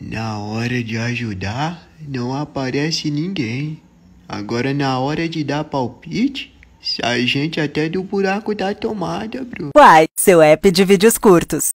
Na hora de ajudar, não aparece ninguém. Agora, na hora de dar palpite, sai gente até do buraco da tomada, Bruno. Uai, seu app de vídeos curtos.